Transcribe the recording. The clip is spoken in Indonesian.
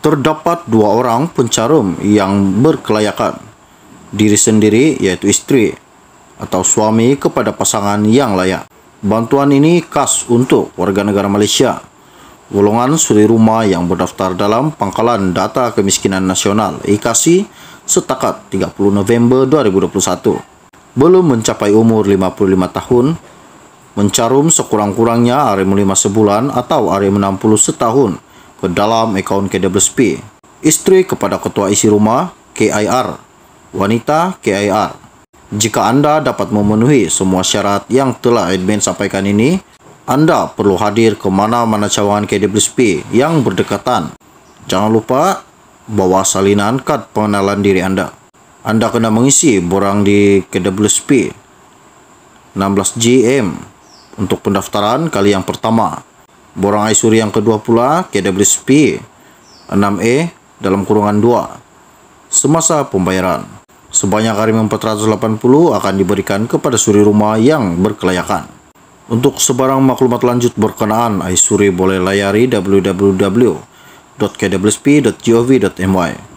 terdapat dua orang pencarum yang berkelayakan. Diri sendiri yaitu istri atau suami kepada pasangan yang layak. Bantuan ini khas untuk warga negara Malaysia. Golongan suri rumah yang berdaftar dalam pangkalan data kemiskinan nasional IKASI setakat 30 November 2021. Belum mencapai umur 55 tahun, mencarum sekurang-kurangnya RM5 sebulan atau RM60 setahun ke dalam akaun KWSP. Istri kepada ketua isi rumah KIR, wanita KIR. Jika Anda dapat memenuhi semua syarat yang telah admin sampaikan ini, Anda perlu hadir ke mana-mana cawangan KWSP yang berdekatan. Jangan lupa bawa salinan kad pengenalan diri Anda. Anda kena mengisi borang di KWSP 16 gm untuk pendaftaran kali yang pertama. Borang Aisuri yang kedua pula KWSP 6E dalam kurungan 2 semasa pembayaran. Sebanyak RM 480 akan diberikan kepada suri rumah yang berkelayakan. Untuk sebarang maklumat lanjut berkenaan, Aisuri boleh layari www.kwsp.gov.my.